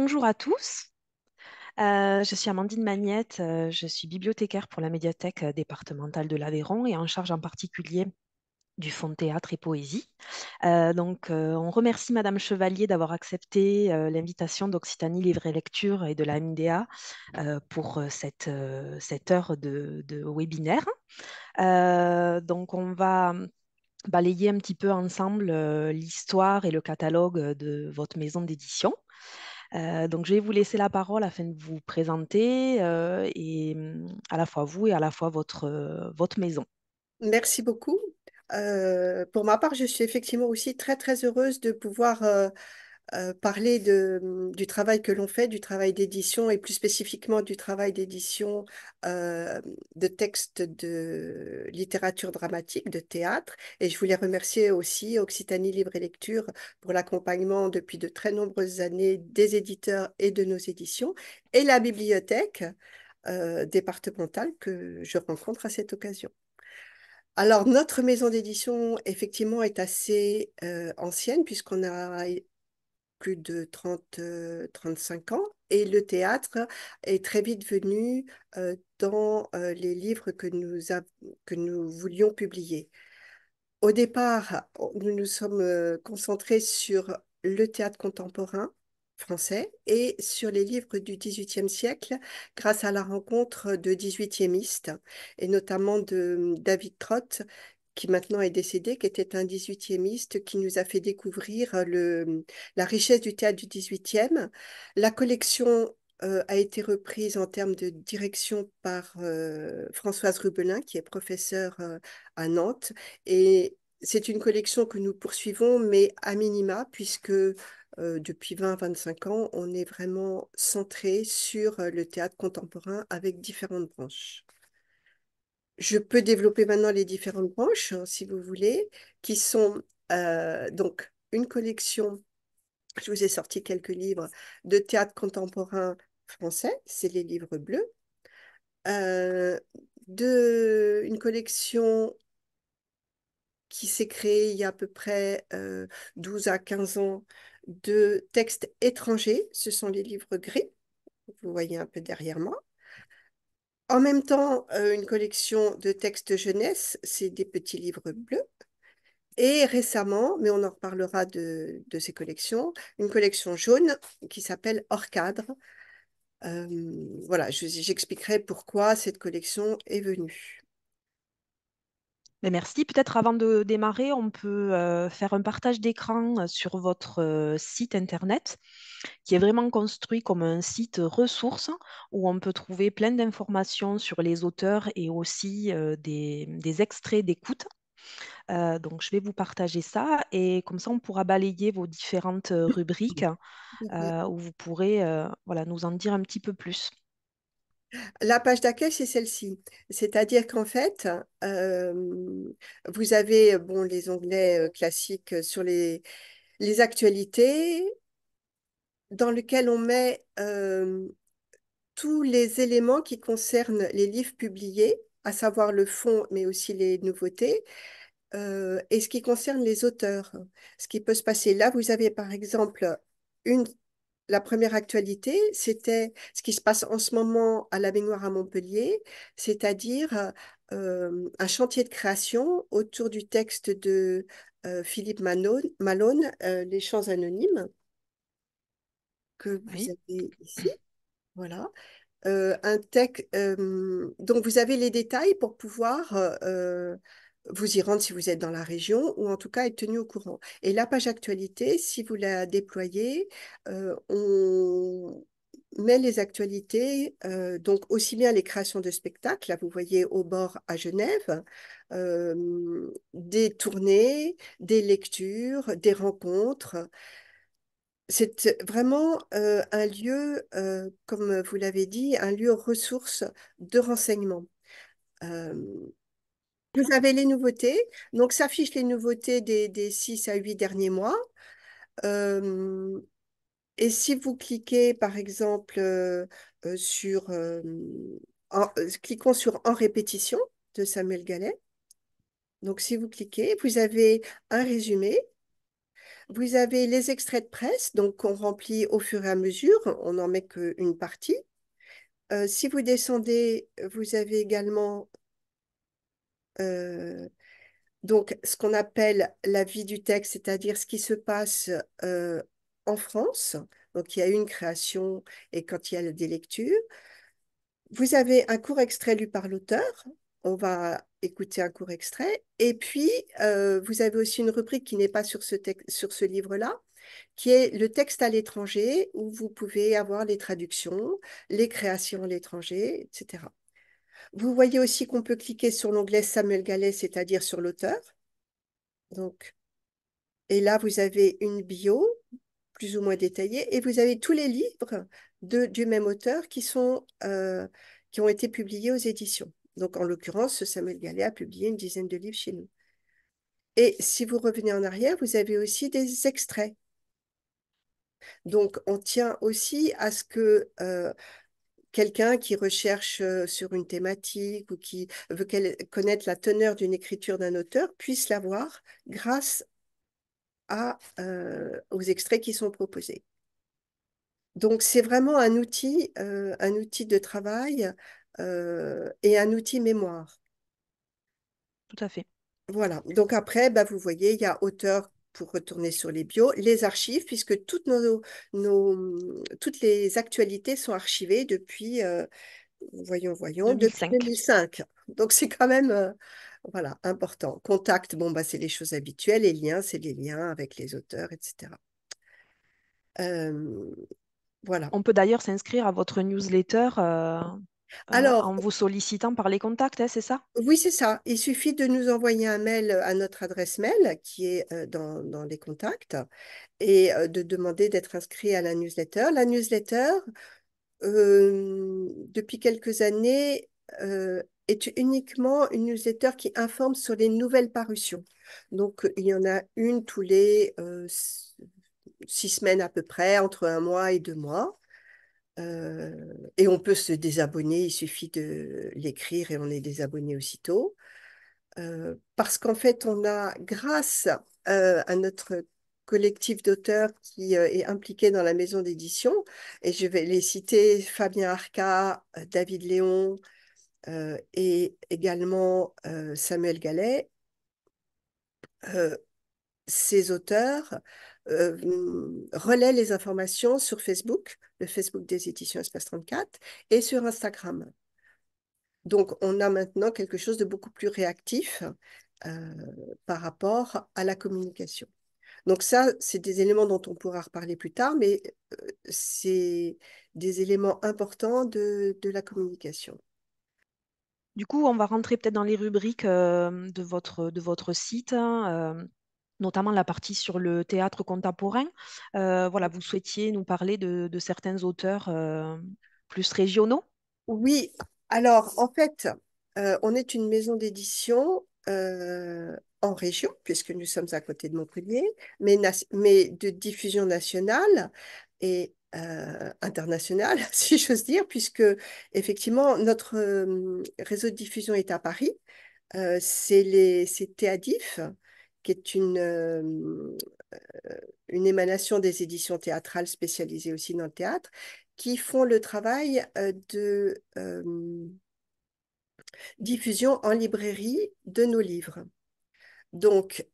bonjour à tous. Euh, je suis Amandine Magnette, euh, je suis bibliothécaire pour la médiathèque euh, départementale de l'Aveyron et en charge en particulier du Fonds théâtre et poésie. donc, on remercie Madame Chevalier d'avoir accepté l'invitation d'Occitanie Livre et Lecture et de la MDA pour cette, cette heure de, de webinaire. donc, on va hum, balayer un petit peu ensemble l'histoire et le catalogue de votre maison d'édition. Euh, donc, je vais vous laisser la parole afin de vous présenter euh, et mmh, à la fois vous et à la fois votre, euh, votre maison. Merci beaucoup. pour ma part, je suis effectivement aussi très, très heureuse de pouvoir euh, parler de, mmh, du travail que l'on fait, du travail d'édition et plus spécifiquement du travail d'édition euh, de textes de littérature dramatique, de théâtre. Et je voulais remercier aussi Occitanie Libre et Lecture pour l'accompagnement depuis de très nombreuses années des éditeurs et de nos éditions et la bibliothèque euh, départementale que je rencontre à cette occasion. Alors, notre maison d'édition, effectivement, est assez ancienne, puisqu'on a plus de 30, 35 euh, ans. Et le théâtre est très vite venu euh, dans euh, les livres que nous, que nous voulions publier. Au départ, oh, nous nous sommes concentrés sur le théâtre contemporain français et sur les livres du XVIIIe siècle grâce à la rencontre de 18e et notamment de hum, David Trott qui maintenant est décédé, qui était un 18e qui nous a fait découvrir euh, la richesse du théâtre du 18e. La collection euh, a été reprise en termes de direction par euh, Françoise Rubelin, qui est professeure à Nantes. Et c'est une collection que nous poursuivons, mais à minima, puisque depuis 20-25 ans, on est vraiment centré sur le théâtre contemporain avec différentes branches je peux développer maintenant les différentes branches, hein, si vous voulez, qui sont euh, donc une collection. Je vous ai sorti quelques livres de théâtre contemporain français, c'est les livres bleus. Euh, de, une collection qui s'est créée il y a à peu près 12 euh, à 15 ans de textes étrangers, ce sont les livres gris, vous voyez un peu derrière moi. En même temps, euh, une collection de textes jeunesse, c'est des petits livres bleus. Et récemment, mais on en reparlera de, ces collections, une collection jaune qui s'appelle Hors cadre. Euh, voilà, j'expliquerai pourquoi cette collection est venue merci. Peut-être avant de démarrer, on peut euh, faire un partage d'écran euh, sur votre euh, site internet qui est vraiment construit comme un site ressources où on peut trouver plein d'informations sur les auteurs et aussi des, extraits d'écoute. donc, je vais vous partager ça et comme ça, on pourra balayer vos différentes rubriques où vous pourrez voilà, nous en dire un petit peu plus. La page d'accueil, c'est celle-ci. C'est-à-dire qu'en fait, euh, vous avez bon, les onglets euh, classiques euh, sur les, les actualités dans lesquels on met tous les éléments qui concernent les livres publiés, à savoir le fond, mais aussi les nouveautés. et ce qui concerne les auteurs, ce qui peut se passer là, vous avez par exemple une la première actualité, c'était ce qui se passe en ce moment à la baignoire à Montpellier, c'est-à-dire euh, euh, un chantier de création autour du texte de euh, Philippe Malone, Les chants Anonymes, que vous avez ici. Voilà. un texte, donc vous avez les détails pour pouvoir vous y rendre si vous êtes dans la région ou en tout cas être tenu au courant. Et la page actualité, si vous la déployez, euh, on met les actualités, euh, donc aussi bien les créations de spectacles, là vous voyez au bord à Genève, euh, des tournées, des lectures, des rencontres. C'est vraiment un lieu, comme vous l'avez dit, un lieu ressource de renseignement. Vous avez les nouveautés. Donc, s'affichent les nouveautés des, des 6 à 8 derniers mois. Euh, et si vous cliquez, par exemple, euh, euh, sur, cliquons sur En répétition de Samuel Gallet. Donc, si vous cliquez, vous avez un résumé. Vous avez les extraits de presse, donc qu'on remplit au fur et à mesure. On n'en met qu'une partie. si vous descendez, vous avez également euh, donc ce qu'on appelle la vie du texte, c'est-à-dire ce qui se passe euh, en France. Donc il y a une création et quand il y a des lectures. Vous avez un court extrait lu par l'auteur. On va écouter un court extrait. Et puis, euh, vous avez aussi une rubrique qui n'est pas sur ce, sur ce livre-là, qui est le texte à l'étranger, où vous pouvez avoir les traductions, les créations à l'étranger, etc. Vous voyez aussi qu'on peut cliquer sur l'onglet Samuel Gallet, c'est-à-dire sur l'auteur. Donc, et là, vous avez une bio plus ou moins détaillée et vous avez tous les livres de, du même auteur qui, sont, euh, qui ont été publiés aux éditions. Donc, en l'occurrence, Samuel Gallet a publié une dizaine de livres chez nous. Et si vous revenez en arrière, vous avez aussi des extraits. Donc, on tient aussi à ce que euh, quelqu'un qui recherche sur une thématique ou qui veut connaître la teneur d'une écriture d'un auteur puisse l'avoir grâce à, aux extraits qui sont proposés. Donc c'est vraiment un outil, un outil de travail et un outil mémoire. Tout à fait. Voilà. Donc après, bah, vous voyez, il y a auteur, pour retourner sur les bio, les archives, puisque toutes, nos, nos toutes les actualités sont archivées depuis, euh, voyons, voyons, 2005. depuis 2005. Donc c'est quand même euh, voilà, important. Contact, bon, bah, c'est les choses habituelles, les liens, c'est les liens avec les auteurs, etc. Euh, voilà. On peut d'ailleurs s'inscrire à votre newsletter euh, Alors, en vous sollicitant par les contacts, hein, c'est ça Oui, c'est ça. Il suffit de nous envoyer un mail euh, à notre adresse mail qui est euh, dans, les contacts et de demander d'être inscrit à la newsletter. La newsletter, depuis quelques années, est uniquement une newsletter qui informe sur les nouvelles parutions. Donc, il y en a une tous les six semaines à peu près, entre un mois et deux mois. Euh, et on peut se désabonner, il suffit de l'écrire et on est désabonné aussitôt. Euh, parce qu'en fait, on a, grâce euh, à notre collectif d'auteurs qui est impliqué dans la maison d'édition, et je vais les citer, Fabien Arca, David Léon et également Samuel Gallet, ces auteurs euh, mm, relaie les informations sur Facebook, le Facebook des éditions Espace 34, et sur Instagram. Donc, on a maintenant quelque chose de beaucoup plus réactif euh, par rapport à la communication. Donc ça, c'est des éléments dont on pourra reparler plus tard, mais euh, c'est des éléments importants de, la communication. Du coup, on va rentrer peut-être dans les rubriques de, votre, de votre site. Hein, notamment la partie sur le théâtre contemporain. Euh, voilà, vous souhaitiez nous parler de, certains auteurs euh, plus régionaux Oui, alors en fait, euh, on est une maison d'édition en région, puisque nous sommes à côté de Montpellier, mais, mais de diffusion nationale et internationale, si j'ose dire, puisque effectivement, notre réseau de diffusion est à Paris. c'est les, c'est Théadif, qui est une, euh, une émanation des éditions théâtrales spécialisées aussi dans le théâtre, qui font le travail euh, de euh, diffusion en librairie de nos livres. Donc,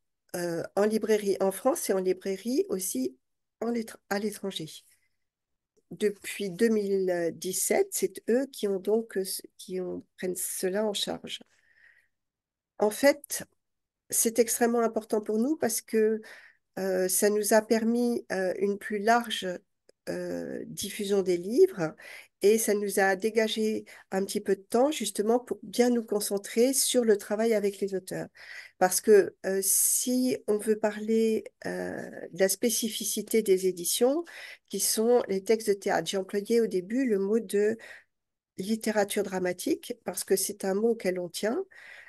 en librairie en France et en librairie aussi à l'étranger. Depuis 2017, c'est eux qui ont donc qui prennent cela en charge. En fait, c'est extrêmement important pour nous parce que euh, ça nous a permis euh, une plus large euh, diffusion des livres et ça nous a dégagé un petit peu de temps justement pour bien nous concentrer sur le travail avec les auteurs. Parce que si on veut parler de la spécificité des éditions, qui sont les textes de théâtre, j'ai employé au début le mot de littérature dramatique parce que c'est un mot auquel on tient,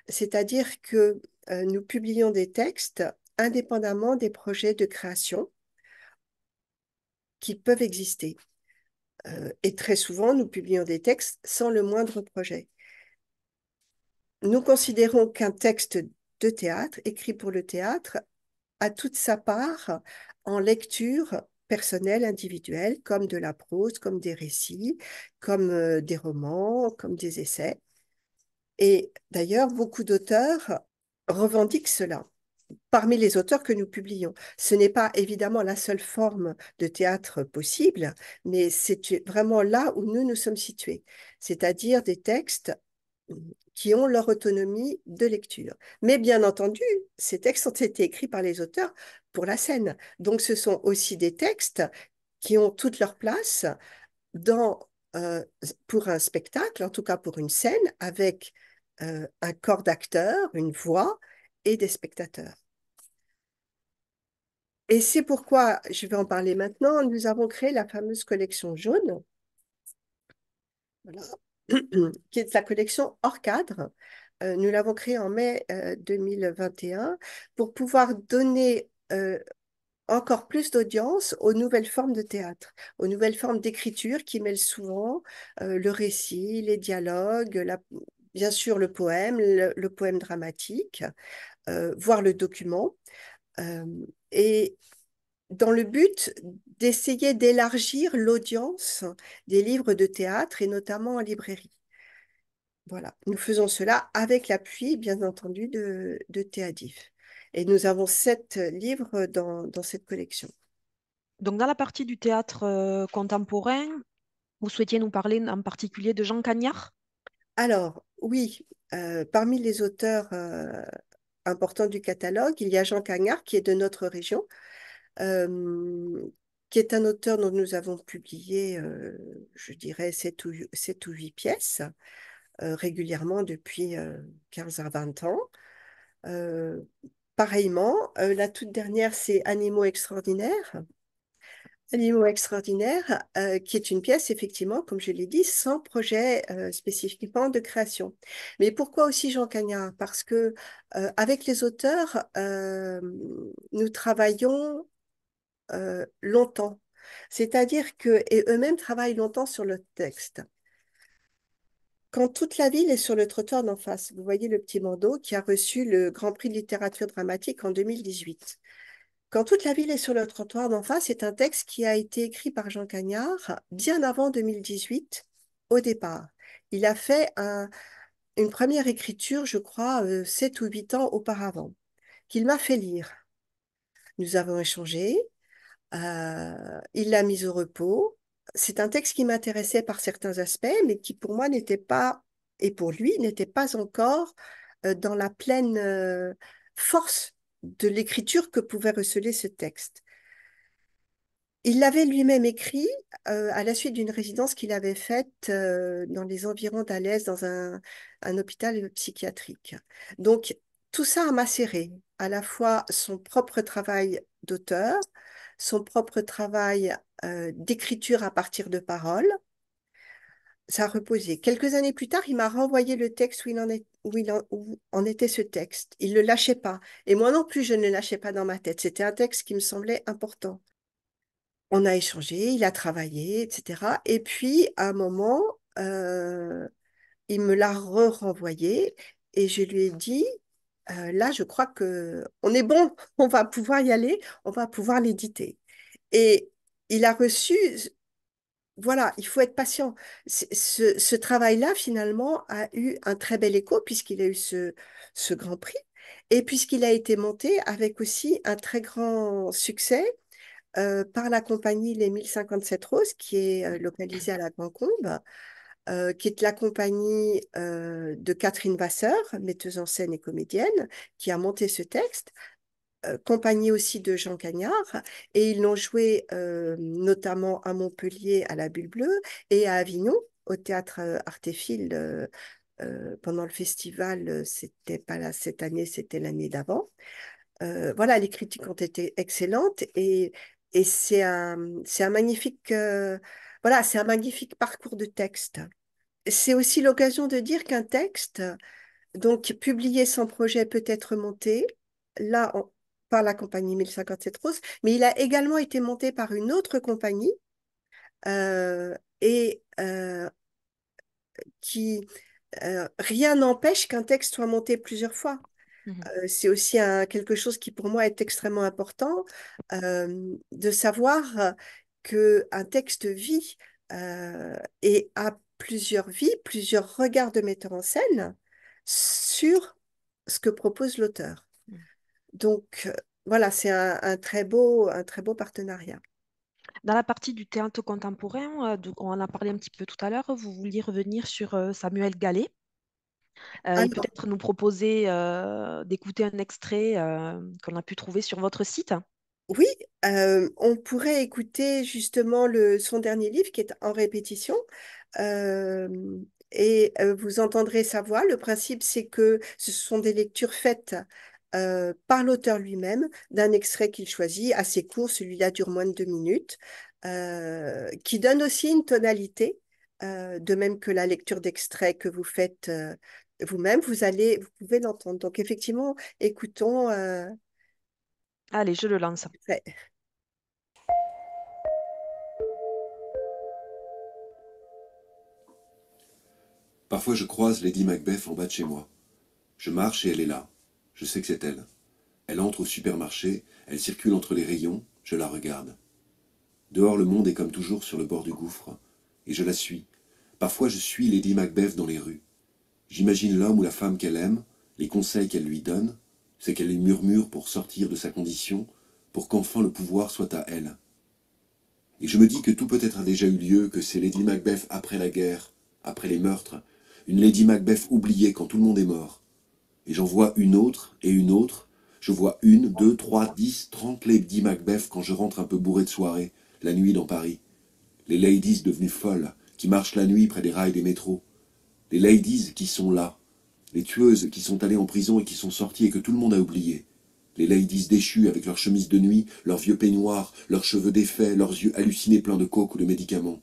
c'est-à-dire que euh, nous publions des textes indépendamment des projets de création qui peuvent exister. Euh, et très souvent, nous publions des textes sans le moindre projet. Nous considérons qu'un texte de théâtre, écrit pour le théâtre, a toute sa part en lecture personnelle, individuelle, comme de la prose, comme des récits, comme euh, des romans, comme des essais. Et d'ailleurs, beaucoup d'auteurs revendique cela parmi les auteurs que nous publions. Ce n'est pas évidemment la seule forme de théâtre possible, mais c'est vraiment là où nous nous sommes situés, c'est-à-dire des textes qui ont leur autonomie de lecture. Mais bien entendu, ces textes ont été écrits par les auteurs pour la scène. Donc ce sont aussi des textes qui ont toute leur place dans, euh, pour un spectacle, en tout cas pour une scène, avec euh, un corps d'acteurs, une voix et des spectateurs. Et c'est pourquoi, je vais en parler maintenant, nous avons créé la fameuse collection jaune, qui est la collection hors cadre. Euh, nous l'avons créée en mai 2021 euh, pour pouvoir donner encore plus d'audience aux nouvelles formes de théâtre, aux nouvelles formes d'écriture qui mêlent souvent le récit, les dialogues, la, bien sûr le poème, le, poème dramatique, euh, voire le document, euh, et dans le but d'essayer d'élargir l'audience des livres de théâtre et notamment en librairie. Voilà, nous faisons cela avec l'appui, bien entendu, de, Théadif. Et nous avons sept livres dans, cette collection. Donc, dans la partie du théâtre euh, contemporain, vous souhaitiez nous parler en particulier de Jean Cagnard alors, oui, euh, parmi les auteurs euh, importants du catalogue, il y a Jean Cagnard, qui est de notre région, euh, qui est un auteur dont nous avons publié, je dirais, sept ou, huit pièces régulièrement depuis 15 à 20 ans. pareillement, la toute dernière, c'est Animaux extraordinaires, L'Imo extraordinaire, euh, qui est une pièce, effectivement, comme je l'ai dit, sans projet euh, spécifiquement de création. Mais pourquoi aussi Jean Cagnard Parce que euh, avec les auteurs, nous travaillons longtemps. C'est-à-dire que eux-mêmes travaillent longtemps sur le texte. Quand toute la ville est sur le trottoir d'en face, vous voyez le petit bandeau qui a reçu le Grand Prix de littérature dramatique en 2018. Quand toute la ville est sur le trottoir d'en face c'est un texte qui a été écrit par Jean Cagnard bien avant 2018 au départ. Il a fait une première écriture, je crois, euh, sept ou huit ans auparavant, qu'il m'a fait lire. Nous avons échangé, euh, il l'a mis au repos. C'est un texte qui m'intéressait par certains aspects, mais qui pour moi n'était pas, et pour lui, n'était pas encore euh, dans la pleine force de l'écriture que pouvait receler ce texte. Il l'avait lui-même écrit euh, à la suite d'une résidence qu'il avait faite euh, dans les environs d'Alès, dans un, hôpital psychiatrique. Donc, tout ça a macéré à la fois son propre travail d'auteur, son propre travail euh, d'écriture à partir de paroles, ça a reposé. Quelques années plus tard, il m'a renvoyé le texte où il, en est, où il en, était ce texte. Il ne le lâchait pas. Et moi non plus, je ne le lâchais pas dans ma tête. C'était un texte qui me semblait important. On a échangé, il a travaillé, etc. Et puis, à un moment, euh, il me l'a re-renvoyé et je lui ai dit, euh, là, je crois que on est bon, on va pouvoir y aller, on va pouvoir l'éditer. Et il a reçu voilà, il faut être patient. Ce, travail-là, finalement, a eu un très bel écho puisqu'il a eu ce, Grand Prix et puisqu'il a été monté avec aussi un très grand succès euh, par la compagnie Les 1057 Roses, qui est euh, localisée à la Grand-Combe, euh, qui est la compagnie de Catherine Vasseur, metteuse en scène et comédienne, qui a monté ce texte euh, compagnie aussi de Jean Cagnard, et ils l'ont joué euh, notamment à Montpellier à la Bulle Bleue et à Avignon au théâtre euh, Artéphile, pendant le festival. C'était pas là cette année, c'était l'année d'avant. voilà, les critiques ont été excellentes et, et c'est un, un magnifique voilà, c'est un magnifique parcours de texte. C'est aussi l'occasion de dire qu'un texte, donc publié sans projet, peut être monté. Là, en par la compagnie 1057 Rose, mais il a également été monté par une autre compagnie euh, et euh, qui euh, rien n'empêche qu'un texte soit monté plusieurs fois. Mmh c'est aussi quelque chose qui pour moi est extrêmement important de savoir que un texte vit et a plusieurs vies, plusieurs regards de metteur en scène sur ce que propose l'auteur donc euh, voilà, c'est un, très beau, très beau partenariat. Dans la partie du théâtre contemporain, euh, on en a parlé un petit peu tout à l'heure, vous vouliez revenir sur euh, Samuel Gallet. peut-être nous proposer d'écouter un extrait qu'on a pu trouver sur votre site. Oui, on pourrait écouter justement son dernier livre qui est en répétition. et vous entendrez sa voix. Le principe, c'est que ce sont des lectures faites euh, par l'auteur lui-même d'un extrait qu'il choisit, assez court, celui-là dure moins de deux minutes, euh, qui donne aussi une tonalité, euh, de même que la lecture d'extrait que vous faites vous-même, vous allez, vous pouvez l'entendre. Donc effectivement, écoutons. Allez, je le lance. Parfois, je croise Lady Macbeth en bas de chez moi. Je marche et elle est là, je sais que c'est elle. Elle entre au supermarché, elle circule entre les rayons, je la regarde. Dehors, le monde est comme toujours sur le bord du gouffre, et je la suis. Parfois, je suis Lady Macbeth dans les rues. J'imagine l'homme ou la femme qu'elle aime, les conseils qu'elle lui donne, ce qu'elle lui murmure pour sortir de sa condition, pour qu'enfin le pouvoir soit à elle. Et je me dis que tout peut-être a déjà eu lieu, que c'est Lady Macbeth après la guerre, après les meurtres, une Lady Macbeth oubliée quand tout le monde est mort, et j'en vois une autre et une autre. Je vois une, deux, trois, dix, trente Lady Macbeth quand je rentre un peu bourré de soirée, la nuit dans Paris. Les ladies devenues folles, qui marchent la nuit près des rails des métros. Les ladies qui sont là. Les tueuses qui sont allées en prison et qui sont sorties et que tout le monde a oublié. Les ladies déchues avec leurs chemises de nuit, leurs vieux peignoirs, leurs cheveux défaits, leurs yeux hallucinés pleins de coke ou de médicaments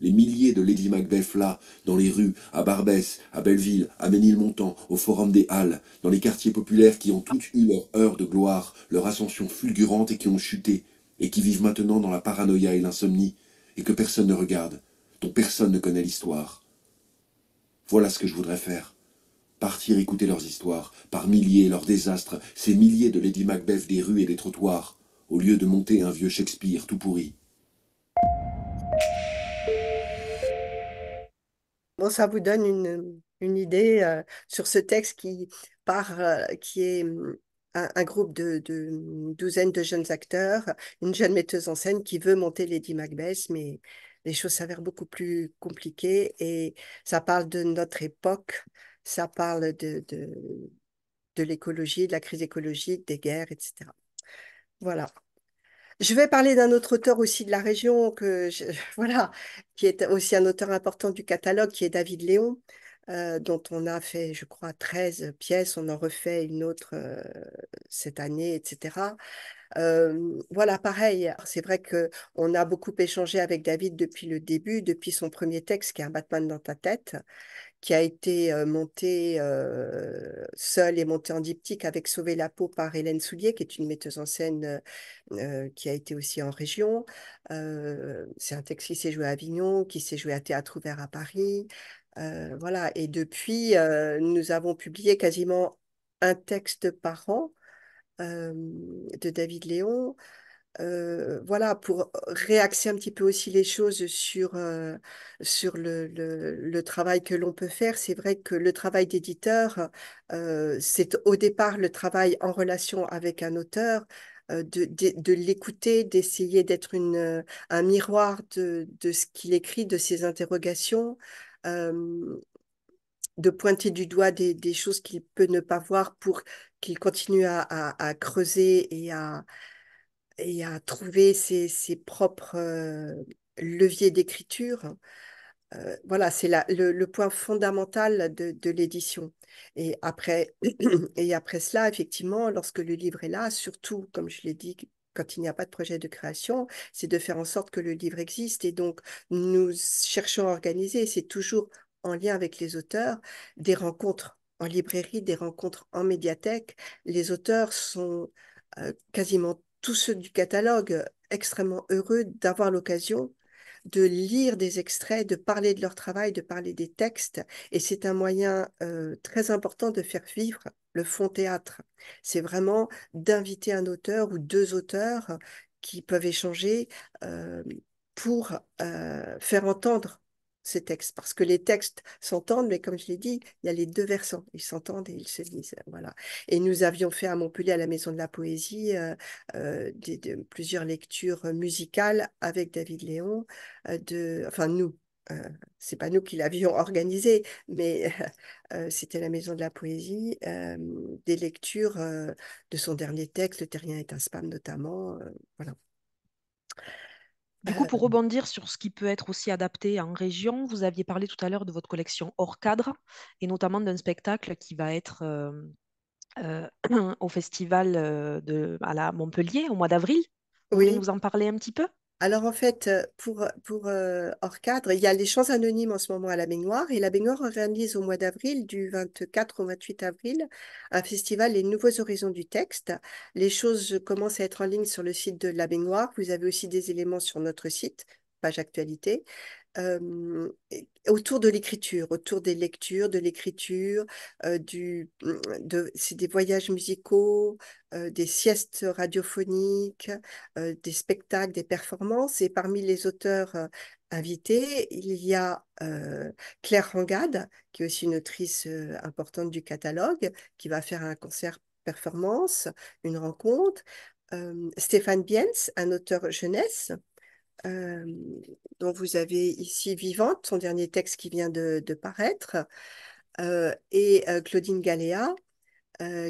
les milliers de Lady Macbeth là, dans les rues, à Barbès, à Belleville, à Ménilmontant, au Forum des Halles, dans les quartiers populaires qui ont toutes eu leur heure de gloire, leur ascension fulgurante et qui ont chuté, et qui vivent maintenant dans la paranoïa et l'insomnie, et que personne ne regarde, dont personne ne connaît l'histoire. Voilà ce que je voudrais faire. Partir écouter leurs histoires, par milliers, leurs désastres, ces milliers de Lady Macbeth des rues et des trottoirs, au lieu de monter un vieux Shakespeare tout pourri. Bon, ça vous donne une, une idée euh, sur ce texte qui, part, euh, qui est mm, un, groupe de, de mm, de jeunes acteurs, une jeune metteuse en scène qui veut monter Lady Macbeth, mais les choses s'avèrent beaucoup plus compliquées et ça parle de notre époque, ça parle de, de, de l'écologie, de la crise écologique, des guerres, etc. Voilà. Je vais parler d'un autre auteur aussi de la région que voilà, qui est aussi un auteur important du catalogue, qui est David Léon, euh, dont on a fait, je crois, 13 pièces. On en refait une autre euh, cette année, etc. Euh, voilà, pareil. C'est vrai que on a beaucoup échangé avec David depuis le début, depuis son premier texte, qui est un Batman dans ta tête qui a été montée seul seule et montée en diptyque avec Sauver la peau par Hélène Soulier, qui est une metteuse en scène qui a été aussi en région. c'est un texte qui s'est joué à Avignon, qui s'est joué à Théâtre ouvert à Paris. voilà, et depuis, nous avons publié quasiment un texte par an de David Léon. Euh, voilà, pour réaxer un petit peu aussi les choses sur, euh, sur le, travail que l'on peut faire, c'est vrai que le travail d'éditeur, euh, c'est au départ le travail en relation avec un auteur, de, l'écouter, d'essayer d'être un miroir de, ce qu'il écrit, de ses interrogations, de pointer du doigt des, choses qu'il peut ne pas voir pour qu'il continue à creuser et à et à trouver ses, propres euh, leviers d'écriture. Euh, voilà, c'est le, le, point fondamental de, l'édition. Et après, et après cela, effectivement, lorsque le livre est là, surtout, comme je l'ai dit, quand il n'y a pas de projet de création, c'est de faire en sorte que le livre existe. Et donc, nous cherchons à organiser, c'est toujours en lien avec les auteurs, des rencontres en librairie, des rencontres en médiathèque. Les auteurs sont euh, quasiment tous ceux du catalogue euh, extrêmement heureux d'avoir l'occasion de lire des extraits, de parler de leur travail, de parler des textes. Et c'est un moyen euh, très important de faire vivre le fond théâtre. C'est vraiment d'inviter un auteur ou deux auteurs euh, qui peuvent échanger pour faire entendre ces textes, parce que les textes s'entendent, mais comme je l'ai dit, il y a les deux versants, ils s'entendent et ils se lisent. Voilà. Et nous avions fait à Montpellier, à la Maison de la Poésie, euh, euh, des, plusieurs lectures euh, musicales avec David Léon, de, enfin nous. c'est pas nous qui l'avions organisé, mais c'était la Maison de la Poésie, des lectures de son dernier texte, Le Terrien est un spam notamment. voilà. Du coup, pour rebondir sur ce qui peut être aussi adapté en région, vous aviez parlé tout à l'heure de votre collection hors cadre et notamment d'un spectacle qui va être euh, euh, au festival euh, de, à la Montpellier au mois d'avril. Vous oui. Vous nous en parler un petit peu alors en fait, euh, pour, pour euh, hors cadre, il y a les champs anonymes en ce moment à la baignoire et la baignoire organise au mois d'avril, du 24 au 28 avril, un festival Les Nouveaux Horizons du Texte. Les choses commencent à être en ligne sur le site de la baignoire. Vous avez aussi des éléments sur notre site, page actualité. Euh, autour de l'écriture, autour des lectures, de l'écriture, euh, mmh, c'est des voyages musicaux, euh, des siestes radiophoniques, des spectacles, des performances. Et parmi les auteurs invités, il y a Claire Rangade, qui est aussi une autrice importante du catalogue, qui va faire un concert performance, une rencontre. Stéphane Biens, un auteur jeunesse, euh, dont vous avez ici Vivante, son dernier texte qui vient de, paraître, euh, et euh, Claudine Galea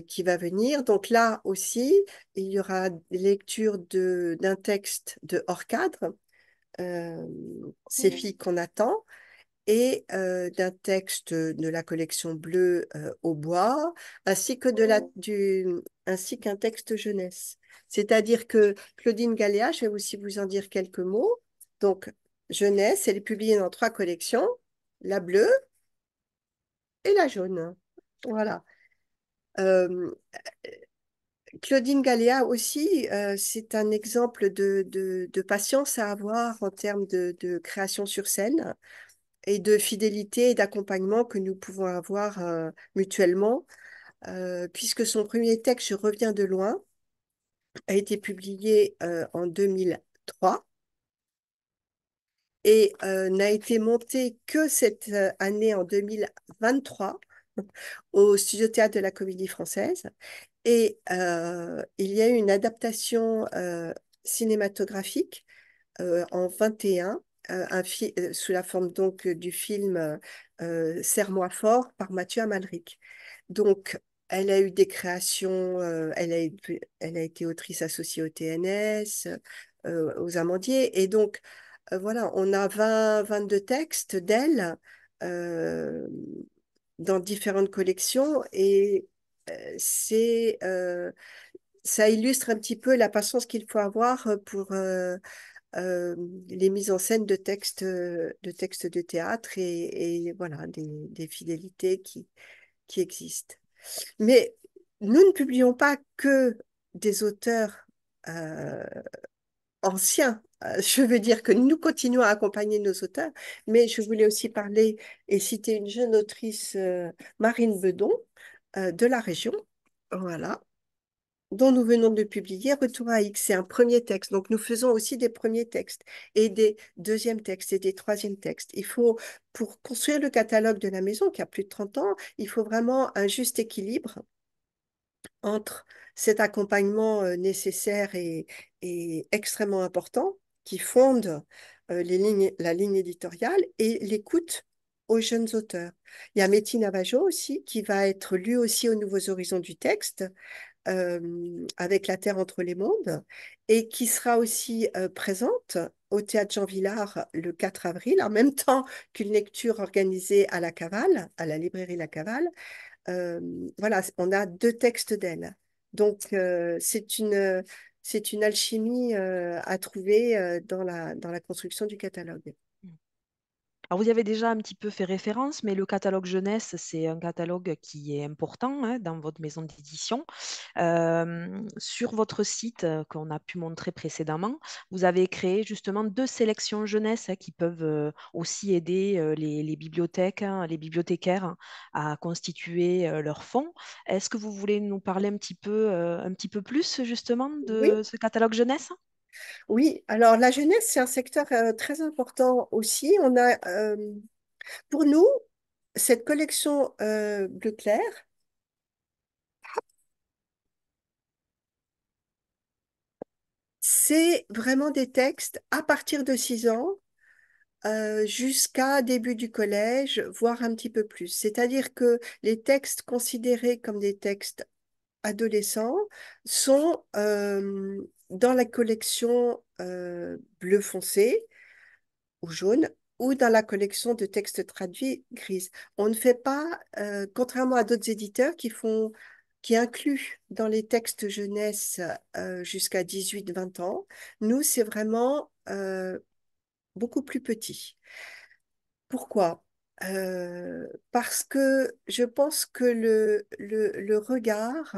qui va venir. Donc là aussi, il y aura lecture d'un texte de hors cadre, ces filles qu'on attend, et euh, d'un texte de la collection bleue euh, au bois, ainsi que de la oh. du ainsi qu'un texte jeunesse. C'est-à-dire que Claudine Galléa, je vais aussi vous en dire quelques mots. Donc jeunesse, elle est publiée dans trois collections la bleue et la jaune. Voilà. Euh, Claudine Galéa aussi, c'est un exemple de, de, de, patience à avoir en termes de, de création sur scène et de fidélité et d'accompagnement que nous pouvons avoir euh, mutuellement, euh, puisque son premier texte, Je reviens de loin, a été publié euh, en 2003 et n'a été monté que cette année en 2023 au studio théâtre de la Comédie Française. Et il y a eu une adaptation cinématographique en 21 euh, euh, sous la forme donc euh, du film Serre-moi fort par Mathieu Amalric. Donc, elle a eu des créations, elle, a, elle a été autrice associée au TNS, aux Amandiers. Et donc, voilà, on a 22 textes d'elle dans différentes collections et c'est ça illustre un petit peu la patience qu'il faut avoir pour les mises en scène de textes de, textes de théâtre et, voilà des, fidélités qui, existent. Mais nous ne publions pas que des auteurs anciens. Euh, je veux dire que nous continuons à accompagner nos auteurs, mais je voulais aussi parler et citer une jeune autrice, Marine Bedon, de la région, voilà, dont nous venons de publier, Retour à X, c'est un premier texte. Donc, nous faisons aussi des premiers textes et des deuxièmes textes et des troisièmes textes. Il faut, pour construire le catalogue de la maison, qui a plus de 30 ans, il faut vraiment un juste équilibre entre cet accompagnement euh, nécessaire et, extrêmement important qui fonde euh, la ligne éditoriale et l'écoute aux jeunes auteurs. Il y a Métis Navajo aussi qui va être lu aussi aux nouveaux horizons du texte euh, avec La Terre entre les mondes et qui sera aussi euh, présente au Théâtre Jean Villard le 4 avril, en même temps qu'une lecture organisée à la Cavale, à la librairie La Cavale. Euh, voilà, on a deux textes d'elle. Donc, c'est une, une alchimie à trouver dans la, dans la construction du catalogue. Alors, vous y avez déjà un petit peu fait référence, mais le catalogue jeunesse, c'est un catalogue qui est important hein, dans votre maison d'édition. sur votre site qu'on a pu montrer précédemment, vous avez créé justement deux sélections jeunesse hein, qui peuvent aussi aider les, bibliothèques, hein, les bibliothécaires à constituer leurs fonds. Est-ce que vous voulez nous parler un petit peu, un petit peu plus justement de ce catalogue jeunesse oui, alors la jeunesse, c'est un secteur euh, très important aussi. On a, euh, pour nous, cette collection bleu clair. C'est vraiment des textes à partir de 6 ans euh, jusqu'à début du collège, voire un petit peu plus. C'est-à-dire que les textes considérés comme des textes adolescents sont dans la collection euh, bleu foncé ou jaune ou dans la collection de textes traduits grise. On ne fait pas, euh, contrairement à d'autres éditeurs qui font, qui incluent dans les textes jeunesse euh, jusqu'à 18-20 ans, nous, c'est vraiment beaucoup plus petit. Pourquoi Parce que je pense que le, le, le regard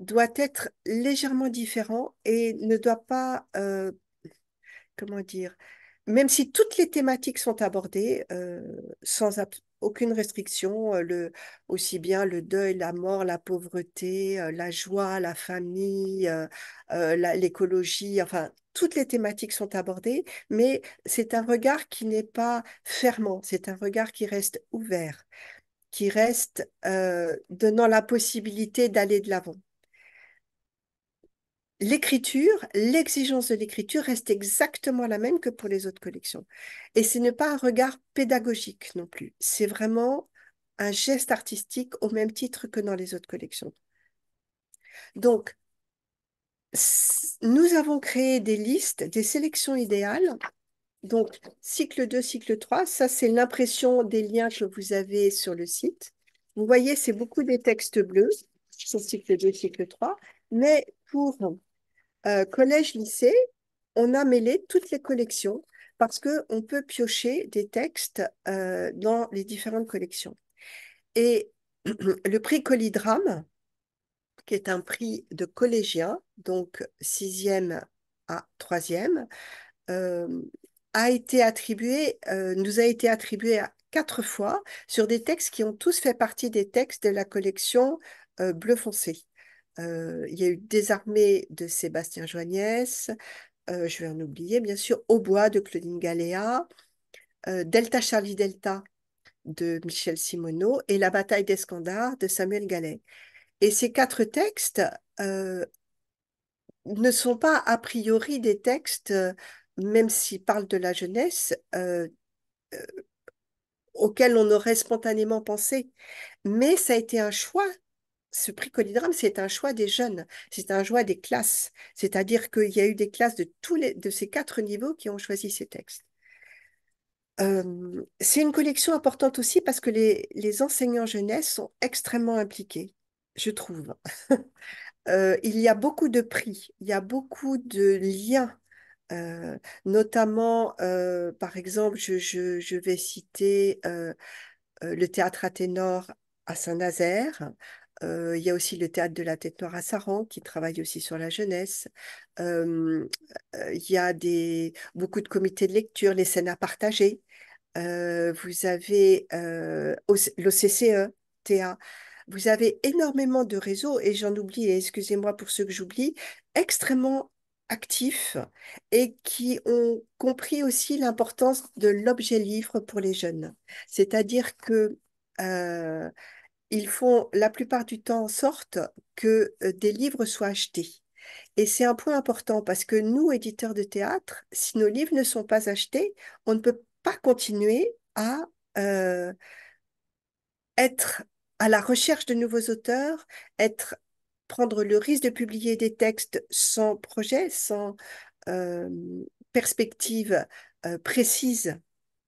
doit être légèrement différent et ne doit pas, euh, comment dire, même si toutes les thématiques sont abordées euh, sans aucune restriction, euh, le, aussi bien le deuil, la mort, la pauvreté, la joie, la famille, l'écologie, enfin, toutes les thématiques sont abordées, mais c'est un regard qui n'est pas fermant, c'est un regard qui reste ouvert, qui reste donnant la possibilité d'aller de l'avant l'écriture, l'exigence de l'écriture reste exactement la même que pour les autres collections. Et ce n'est pas un regard pédagogique non plus. C'est vraiment un geste artistique au même titre que dans les autres collections. Donc, nous avons créé des listes, des sélections idéales. Donc, cycle 2, cycle 3, ça c'est l'impression des liens que vous avez sur le site. Vous voyez, c'est beaucoup des textes bleus sur cycle 2, cycle 3. Mais pour euh, collège-lycée, on a mêlé toutes les collections parce qu'on peut piocher des textes euh, dans les différentes collections. Et le prix drame qui est un prix de collégiens, donc sixième à troisième, euh, a été attribué, nous a été attribué à quatre fois sur des textes qui ont tous fait partie des textes de la collection bleu foncé. Euh, il y a eu Désarmé de Sébastien Joagnès, euh, je vais en oublier bien sûr, Au bois de Claudine Galéa, euh, Delta Charlie Delta de Michel Simoneau et La bataille d'Escandard de Samuel Gallet. Et ces quatre textes ne sont pas a priori des textes, même s'ils parlent de la jeunesse, auxquels on aurait spontanément pensé. Mais ça a été un choix ce prix Colidrame, c'est un choix des jeunes, c'est un choix des classes. C'est-à-dire qu'il y a eu des classes de tous les, de ces quatre niveaux qui ont choisi ces textes. c'est une collection importante aussi parce que les, les, enseignants jeunesse sont extrêmement impliqués, je trouve. Euh, il y a beaucoup de prix, il y a beaucoup de liens, euh, notamment, euh, par exemple, je, je, je vais citer le théâtre ténor à Saint-Nazaire, il y a aussi le théâtre de la Tête Noire à Saran qui travaille aussi sur la jeunesse. il y a des, beaucoup de comités de lecture, les scènes à partager. vous avez l'OCCE, Théa. Vous avez énormément de réseaux et j'en oublie, excusez-moi pour ceux que j'oublie, extrêmement actifs et qui ont compris aussi l'importance de l'objet livre pour les jeunes. C'est-à-dire que euh, ils font la plupart du temps en sorte que euh, des livres soient achetés. Et c'est un point important parce que nous, éditeurs de théâtre, si nos livres ne sont pas achetés, on ne peut pas continuer à euh, être à la recherche de nouveaux auteurs, être, prendre le risque de publier des textes sans projet, sans euh, perspective précise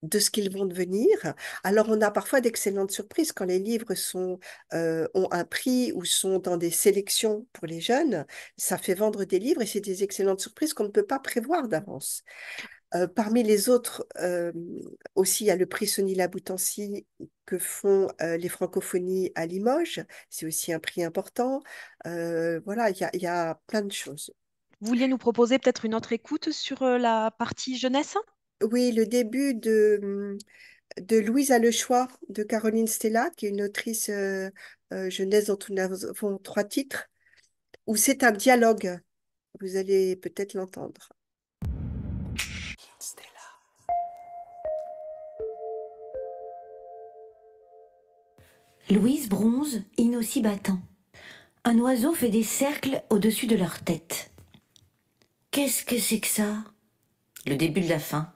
de ce qu'ils vont devenir. Alors, on a parfois d'excellentes surprises quand les livres sont, euh, ont un prix ou sont dans des sélections pour les jeunes. Ça fait vendre des livres et c'est des excellentes surprises qu'on ne peut pas prévoir d'avance. Euh, parmi les autres, euh, aussi, il y a le prix Sony Laboutancy que font les francophonies à Limoges. C'est aussi un prix important. voilà, il y, a, il y a plein de choses. Vous vouliez nous proposer peut-être une autre écoute sur la partie jeunesse oui, le début de, mmh, de Louise a le choix de Caroline Stella, qui est une autrice euh, euh, jeunesse dont nous avons trois titres, où c'est un dialogue. Vous allez peut-être l'entendre. Louise bronze, inossi battant. Un oiseau fait des cercles au-dessus de leur tête. Qu'est-ce que c'est que ça Le début de la fin.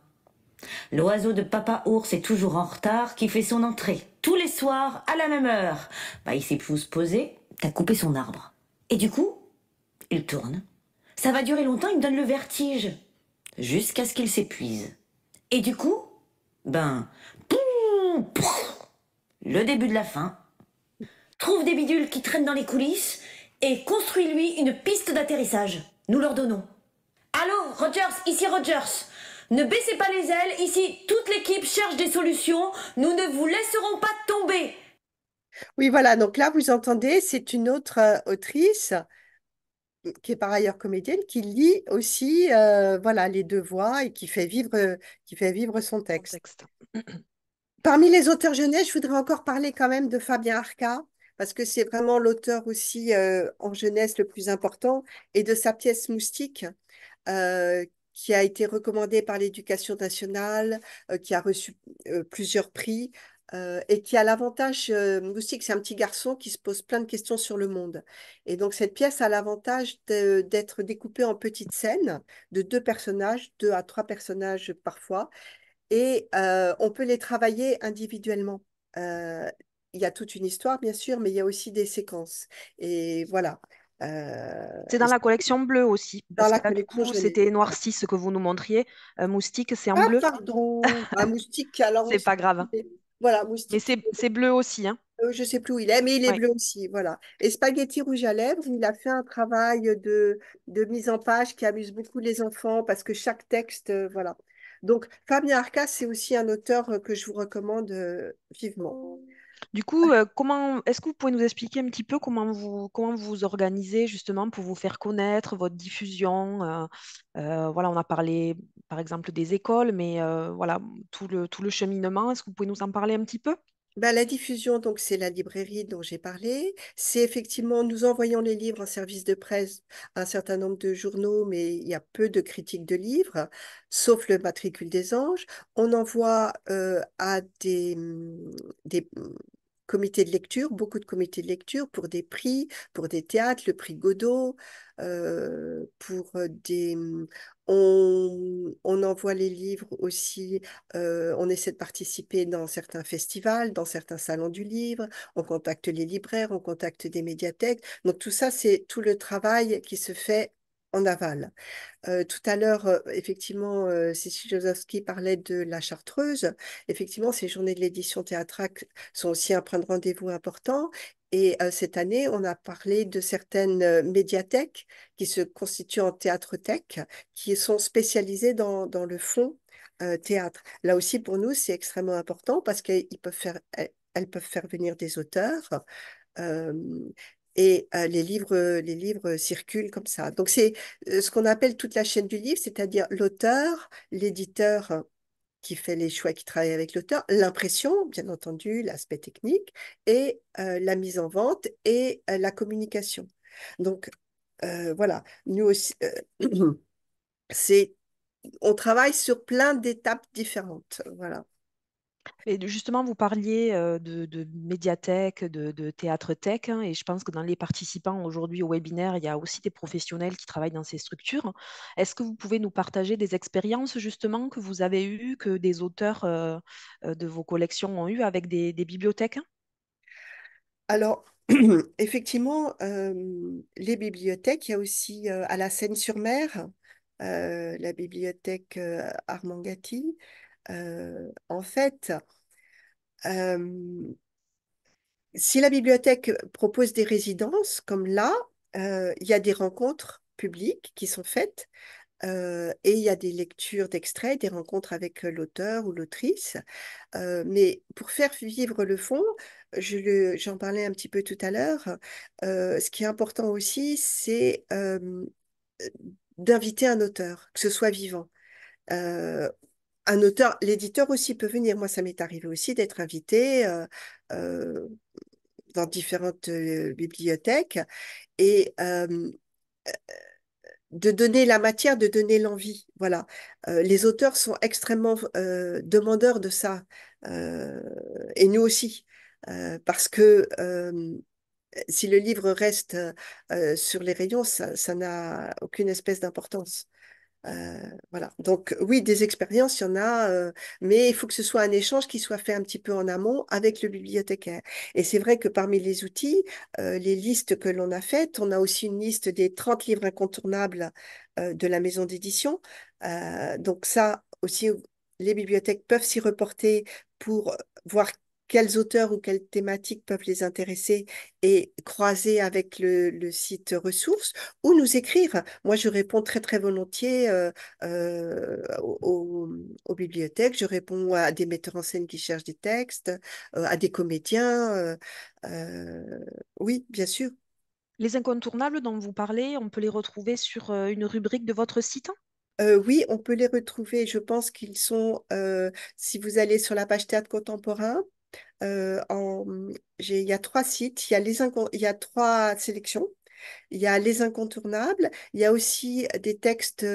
L'oiseau de papa ours est toujours en retard, qui fait son entrée, tous les soirs, à la même heure. Bah, il s'est plus posé, t'as coupé son arbre. Et du coup, il tourne. Ça va durer longtemps, il me donne le vertige. Jusqu'à ce qu'il s'épuise. Et du coup, ben, poum, le début de la fin. Trouve des bidules qui traînent dans les coulisses et construis-lui une piste d'atterrissage. Nous leur donnons. Allô, Rogers, ici Rogers. Ne baissez pas les ailes, ici toute l'équipe cherche des solutions, nous ne vous laisserons pas tomber. Oui, voilà, donc là vous entendez, c'est une autre euh, autrice mm, qui est par ailleurs comédienne, qui lit aussi euh, voilà, les deux voix et qui fait vivre, euh, qui fait vivre son texte. Parmi les auteurs jeunesse, je voudrais encore parler quand même de Fabien Arca, parce que c'est vraiment l'auteur aussi en jeunesse le plus important, et de sa pièce Moustique, qui a été recommandé par l'éducation nationale, euh, qui a reçu euh, plusieurs prix euh, et qui a l'avantage, que c'est un petit garçon qui se pose plein de questions sur le monde. Et donc cette pièce a l'avantage d'être découpée en petites scènes de deux personnages, deux à trois personnages parfois, et on peut les travailler individuellement. il y a toute une histoire, bien sûr, mais il y a aussi des séquences. Et voilà, euh, c'est dans la collection bleue aussi. Dans la collection, c'était noirci ce que vous nous montriez. Euh, moustique, c'est en ah, bleu. Pardon, ah, moustique. Alors c'est pas grave. Voilà, moustique. Mais c'est bleu aussi, hein. Euh, je ne sais plus où il est, mais il est bleu aussi, voilà. Et Spaghetti Rouge à lèvres, il a fait un travail de, de mise en page qui amuse beaucoup les enfants parce que chaque texte, donc, Fabien Arcas, c'est aussi un auteur euh, que je vous recommande euh, vivement. Du coup, euh, comment est-ce que vous pouvez nous expliquer un petit peu comment vous comment vous organisez justement pour vous faire connaître votre diffusion Voilà, on a parlé par exemple des écoles, mais voilà tout le tout le cheminement. Est-ce que vous pouvez nous en parler un petit peu bah, la diffusion, donc c'est la librairie dont j'ai parlé. C'est effectivement nous envoyons les livres en service de presse à un certain nombre de journaux, mais il y a peu de critiques de livres, sauf le matricule des anges. On envoie à des, mmh, mmh, comités de lecture, beaucoup de comités de lecture pour des prix, pour des théâtres, le prix Godot, euh, pour euh, des... Hum, on, on, envoie les livres aussi, euh, on essaie de participer dans certains festivals, dans certains salons du livre, on contacte les libraires, on contacte des médiathèques. Donc tout ça, c'est tout le travail qui se fait en aval. Euh, tout à l'heure, euh, effectivement, euh, Cécile Josowski parlait de la Chartreuse. Effectivement, ces journées de l'édition théâtrale sont aussi un point de rendez-vous important. Et cette année, on a parlé de certaines médiathèques qui se constituent en théâtre-tech, qui sont spécialisées dans, le fond théâtre. Là aussi, pour nous, c'est extrêmement important parce qu'elles peuvent faire, elles peuvent faire venir des auteurs. Euh, et euh, les, livres, les livres circulent comme ça. Donc c'est euh, ce qu'on appelle toute la chaîne du livre, c'est-à-dire l'auteur, l'éditeur euh, qui fait les choix, qui travaille avec l'auteur, l'impression, bien entendu, l'aspect technique, et la mise en vente et la communication. Donc voilà, nous aussi, c'est on travaille sur plein d'étapes différentes. Voilà. Et justement, vous parliez de, de médiathèque, de, théâtre tech, hein, et je pense que dans les participants aujourd'hui au webinaire, il y a aussi des professionnels qui travaillent dans ces structures. Est-ce que vous pouvez nous partager des expériences justement que vous avez eues, que des auteurs de vos collections ont eues avec des, bibliothèques? Alors, effectivement, les bibliothèques, il y a aussi à la Seine-sur-Mer, la bibliothèque Armand Gatti. Euh, en fait, euh, si la bibliothèque propose des résidences comme là, euh, il y a des rencontres publiques qui sont faites et il y a des lectures d'extraits, des rencontres avec l'auteur ou l'autrice. mais pour faire vivre le fond, j'en parlais un petit peu tout à l'heure, ce qui est important aussi, c'est d'inviter un auteur, que ce soit vivant un auteur, l'éditeur aussi peut venir. Moi, ça m'est arrivé aussi d'être invité euh, euh, dans différentes euh, bibliothèques et de donner la matière, de donner l'envie. Voilà. les auteurs sont extrêmement demandeurs de ça et nous aussi, parce que si le livre reste sur les rayons, ça n'a aucune espèce d'importance. Euh, voilà. Donc oui, des expériences, il y en a, euh, mais il faut que ce soit un échange qui soit fait un petit peu en amont avec le bibliothécaire. Et c'est vrai que parmi les outils, euh, les listes que l'on a faites, on a aussi une liste des 30 livres incontournables de la maison d'édition. donc ça aussi, les bibliothèques peuvent s'y reporter pour voir quels auteurs ou quelles thématiques peuvent les intéresser et croiser avec le, site ressources ou nous écrire. Moi, je réponds très très volontiers euh, euh, aux, bibliothèques, je réponds à des metteurs en scène qui cherchent des textes, euh, à des comédiens. oui, bien sûr. Les incontournables dont vous parlez, on peut les retrouver sur une rubrique de votre site oui, on peut les retrouver. Je pense qu'ils sont, si vous allez sur la page théâtre contemporain, euh, il y a trois sites, il y a, les trois sélections. Il y a les incontournables, il y a aussi des textes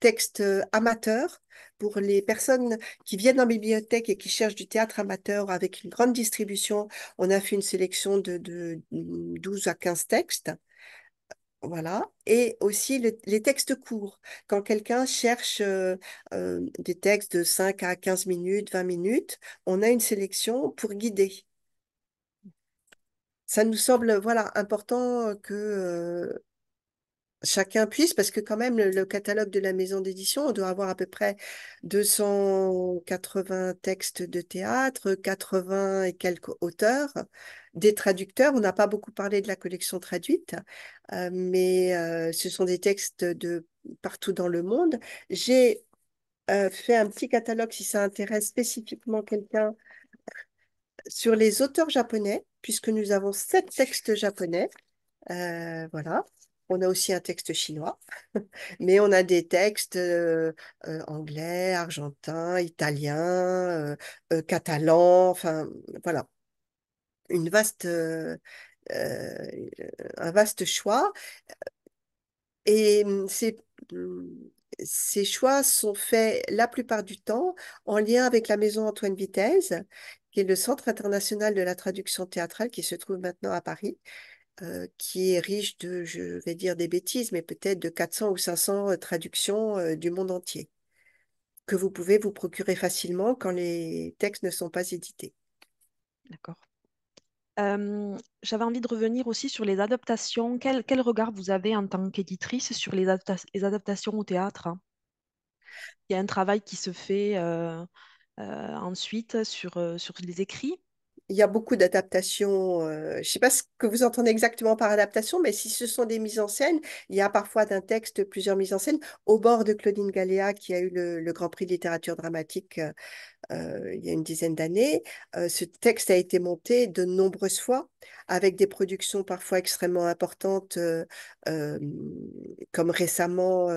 textes euh, amateurs pour les personnes qui viennent en bibliothèque et qui cherchent du théâtre amateur avec une grande distribution. On a fait une sélection de, de 12 à 15 textes. Voilà. Et aussi les textes courts. Quand quelqu'un cherche euh, euh, des textes de 5 à 15 minutes, 20 minutes, on a une sélection pour guider. Ça nous semble voilà, important que euh, chacun puisse, parce que quand même, le, catalogue de la maison d'édition, on doit avoir à peu près 280 textes de théâtre, 80 et quelques auteurs, des traducteurs. On n'a pas beaucoup parlé de la collection traduite, euh, mais euh, ce sont des textes de partout dans le monde. J'ai euh, fait un petit catalogue, si ça intéresse spécifiquement quelqu'un, sur les auteurs japonais, puisque nous avons sept textes japonais. voilà. On a aussi un texte chinois, mais on a des textes euh, euh, anglais, argentin, italien, euh, catalan, enfin voilà, une vaste, un vaste choix. Et mmh, ces, mmh, ces choix sont faits la plupart du temps en lien avec la maison Antoine Vitesse, qui est le Centre international de la traduction théâtrale qui se trouve maintenant à Paris euh, qui est riche de, je vais dire des bêtises, mais peut-être de 400 ou 500 euh, traductions euh, du monde entier, que vous pouvez vous procurer facilement quand les textes ne sont pas édités. D'accord. J'avais envie de revenir aussi sur les adaptations. Quel, quel regard vous avez en tant qu'éditrice sur les, adaptations au théâtre Il y a un travail qui se fait ensuite sur, sur les écrits il y a beaucoup d'adaptations. Euh, je ne sais pas ce que vous entendez exactement par adaptation, mais si ce sont des mises en scène, il y a parfois d'un texte plusieurs mises en scène. Au bord de Claudine Galéa, qui a eu le, Grand Prix de littérature dramatique euh, euh, il y a une dizaine d'années, ce texte a été monté de nombreuses fois avec des productions parfois extrêmement importantes, comme récemment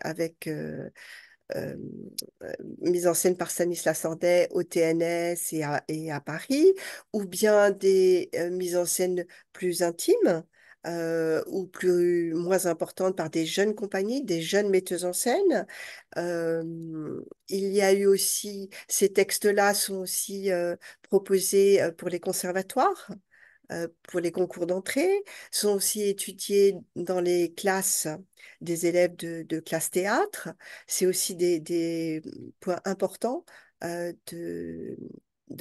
avec euh, mise en scène par Stanislas Sordet au TNS et à, Paris, ou bien des euh, mises en scène plus intimes. Euh, ou plus moins importantes par des jeunes compagnies, des jeunes metteuses en scène. il y a eu aussi ces textes-là sont aussi proposés pour les conservatoires. Euh, pour les concours d'entrée, sont aussi étudiés dans les classes des élèves de, classe théâtre. C'est aussi des, points importants euh, de,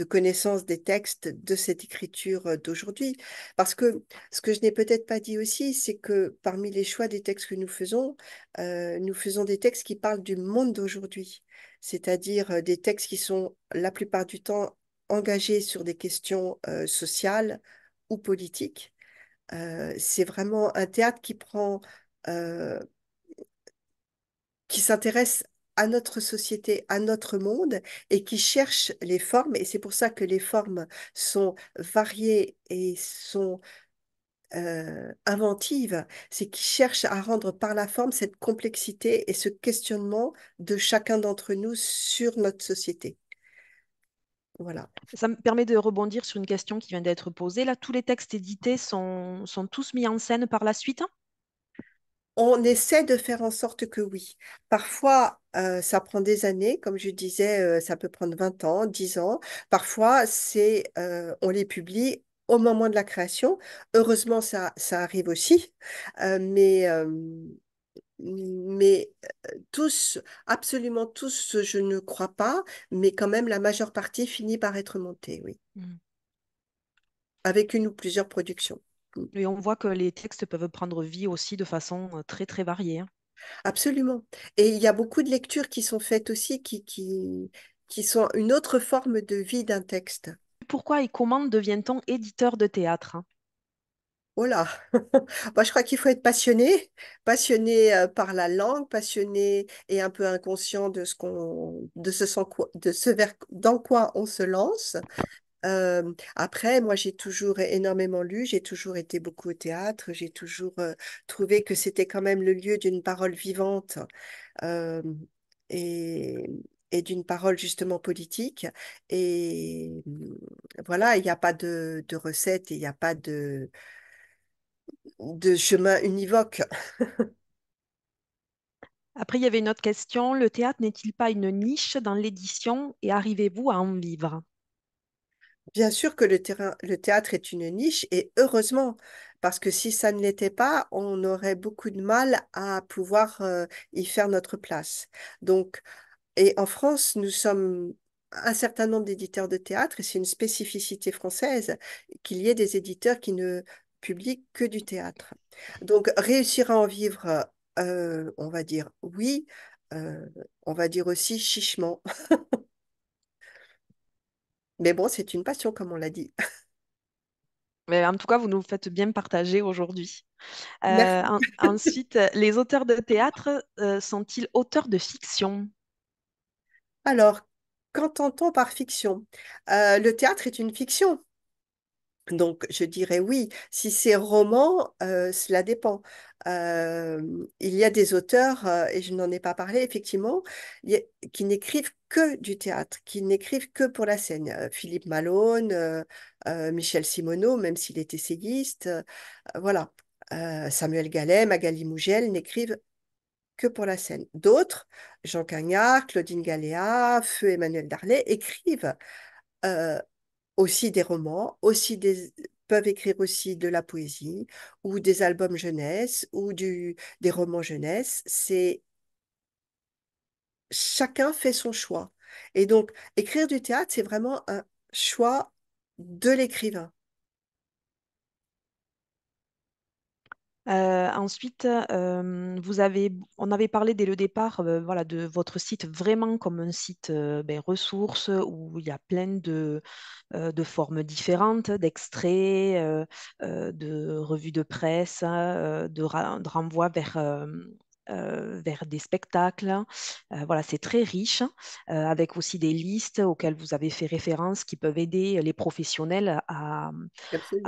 connaissance des textes de cette écriture euh, d'aujourd'hui. Parce que ce que je n'ai peut-être pas dit aussi, c'est que parmi les choix des textes que nous faisons, nous faisons des textes qui parlent du monde d'aujourd'hui, c'est-à-dire des textes qui sont la plupart du temps engagés sur des questions sociales, politique. Euh, c'est vraiment un théâtre qui prend, euh, qui s'intéresse à notre société, à notre monde, et qui cherche les formes. Et c'est pour ça que les formes sont variées et sont euh, inventives. C'est qui cherche à rendre par la forme cette complexité et ce questionnement de chacun d'entre nous sur notre société. Voilà. Ça me permet de rebondir sur une question qui vient d'être posée. Là, tous les textes édités sont, tous mis en scène par la suite on essaie de faire en sorte que oui. Parfois, euh, ça prend des années, comme je disais, euh, ça peut prendre 20 ans, 10 ans. Parfois, c'est euh, on les publie au moment de la création. Heureusement, ça, ça arrive aussi. mais mais euh, tous, absolument tous, je ne crois pas, mais quand même la majeure partie finit par être montée, oui. Mmh. Avec une ou plusieurs productions. Mmh. Et on voit que les textes peuvent prendre vie aussi de façon euh, très très variée. Hein. Absolument. Et il y a beaucoup de lectures qui sont faites aussi, qui, qui, sont une autre forme de vie d'un texte. Pourquoi et comment devient-on éditeur de théâtre hein? Oh bah, Je crois qu'il faut être passionné, passionné euh, par la langue, passionné et un peu inconscient de ce qu'on, de ce, de ce vers, dans quoi on se lance. Euh, après, moi, j'ai toujours énormément lu, j'ai toujours été beaucoup au théâtre, j'ai toujours euh, trouvé que c'était quand même le lieu d'une parole vivante et, d'une parole justement politique. Et voilà, il n'y a pas de, de recette, il n'y a pas de de chemin univoque. Après, il y avait une autre question. Le théâtre n'est-il pas une niche dans l'édition et arrivez-vous à en vivre Bien sûr que le, théâtre est une niche et heureusement, parce que si ça ne l'était pas, on aurait beaucoup de mal à pouvoir euh, y faire notre place. Donc, et en France, nous sommes un certain nombre d'éditeurs de théâtre et c'est une spécificité française qu'il y ait des éditeurs qui ne public que du théâtre. Donc réussir à en vivre, euh, on va dire oui, euh, on va dire aussi chichement. Mais bon, c'est une passion, comme on l'a dit. Mais en tout cas, vous nous faites bien partager aujourd'hui. Euh, ensuite, les auteurs de théâtre sont-ils auteurs de fiction Alors, qu'entend-on par fiction Le théâtre est une fiction. Donc, je dirais oui. Si c'est roman, euh, cela dépend. il y a des auteurs, euh, et je n'en ai pas parlé, effectivement, qui n'écrivent que du théâtre, qui n'écrivent que pour la scène. Euh, Philippe Malone, Michel Simoneau, même s'il était essayiste, voilà. Samuel Gallet, Magali Mougel n'écrivent que pour la scène. D'autres, Jean Cagnard, Claudine Galéa, Feu Emmanuel Darlet, écrivent aussi des romans, aussi des, peuvent écrire aussi de la poésie ou des albums jeunesse ou du, des romans jeunesse. C'est chacun fait son choix. Et donc, écrire du théâtre, c'est vraiment un choix de l'écrivain. Euh, ensuite, euh, vous avez, on avait parlé dès le départ euh, voilà, de votre site vraiment comme un site ben, ressources où il y a plein de, formes différentes, d'extraits, de revues de presse, hein, de, de renvois vers euh, vers des spectacles. Hein. Euh, voilà, c'est très riche, hein, euh, avec aussi des listes auxquelles vous avez fait référence qui peuvent aider les professionnels à,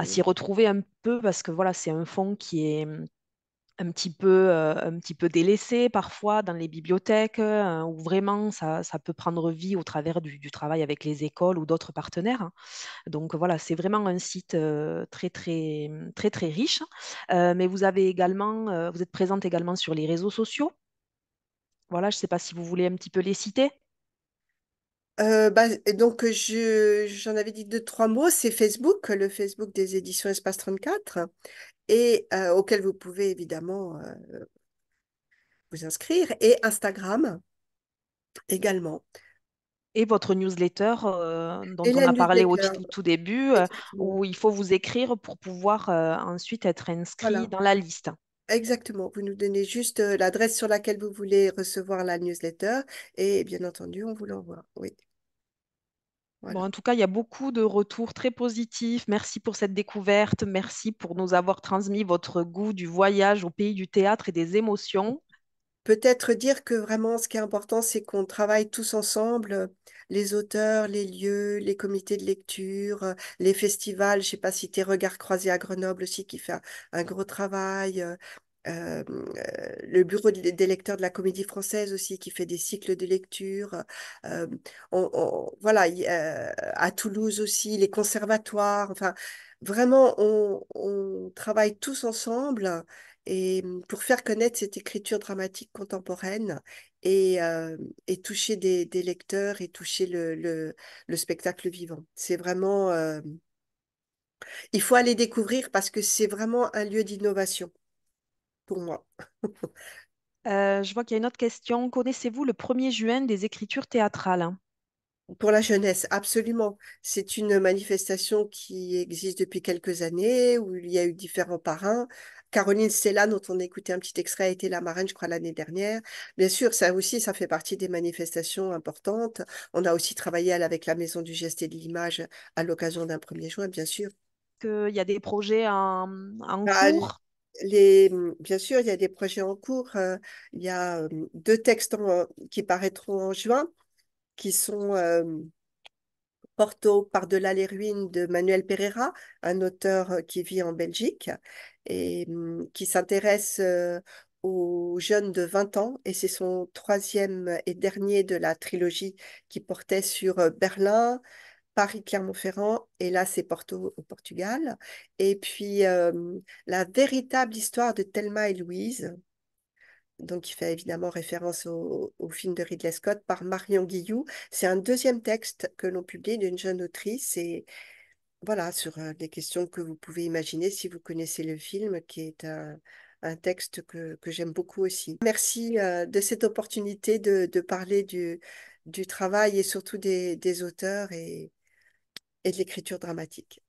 s'y retrouver un peu parce que voilà, c'est un fonds qui est un petit peu, euh, un petit peu délaissé parfois dans les bibliothèques, ou hein, où vraiment ça, peut prendre vie au travers du, travail avec les écoles ou d'autres partenaires. Hein. Donc voilà, c'est vraiment un site euh, très, très, très, très riche. Euh, mais vous avez également, vous êtes présente également sur les réseaux sociaux. Voilà, je ne sais pas si vous voulez un petit peu les citer. Bah, donc, je, j'en avais dit deux, trois mots. C'est Facebook, le Facebook des éditions Espace 34 et euh, auquel vous pouvez évidemment euh, vous inscrire, et Instagram également. Et votre newsletter euh, dont on a parlé au tout début, où il faut vous écrire pour pouvoir ensuite être inscrit dans la liste. Exactement. Vous nous donnez juste l'adresse sur laquelle vous voulez recevoir la newsletter et bien entendu, on vous l'envoie. Oui en tout cas, il y a beaucoup de retours très positifs. Merci pour cette découverte. Merci pour nous avoir transmis votre goût du voyage au pays du théâtre et des émotions. Peut-être dire que vraiment, ce qui est important, c'est qu'on travaille tous ensemble, euh, les auteurs, les lieux, les comités de lecture, euh, les festivals. Je ne sais pas si tes regards croisés à Grenoble aussi, qui fait un gros travail, euh, le bureau des lecteurs de la comédie française aussi qui fait des cycles de lecture. Euh, on, voilà, à Toulouse aussi, les conservatoires. Enfin, vraiment, on, on, travaille tous ensemble et pour faire connaître cette écriture dramatique contemporaine et, et toucher des, des, lecteurs et toucher le, le, le spectacle vivant. C'est vraiment... il faut aller découvrir parce que c'est vraiment un lieu d'innovation pour moi. Euh, je vois qu'il y a une autre question. Connaissez-vous le 1er juin des écritures théâtrales pour la jeunesse, absolument. C'est une manifestation qui existe depuis quelques années, où il y a eu différents parrains. Caroline Stella, dont on a écouté un petit extrait, a été la marraine, je crois, l'année dernière. Bien sûr, ça aussi, ça fait partie des manifestations importantes. On a aussi travaillé avec la Maison du Geste et de l'Image à l'occasion d'un 1er juin, bien sûr. Qu'il y a des projets en, bah, cours les, mmh, bien sûr, il y a des projets en cours. Hein. il y a mmh, deux textes qui paraîtront en juin, qui sont Porto, Par-delà les ruines de Manuel Pereira, un auteur qui vit en Belgique et mmh, qui s'intéresse aux jeunes de 20 ans. Et c'est son troisième et dernier de la trilogie qui portait sur Berlin, Paris-Clermont-Ferrand, et là c'est Porto au Portugal. Et puis euh, la véritable histoire de Thelma et Louise, donc qui fait évidemment référence au, film de Ridley Scott par Marion Guillou. C'est un deuxième texte que l'on publie d'une jeune autrice et voilà sur euh, des questions que vous pouvez imaginer si vous connaissez le film, qui est un, texte que, j'aime beaucoup aussi. Merci euh, de cette opportunité de, parler du, du travail et surtout des, des auteurs et, et de l'écriture dramatique.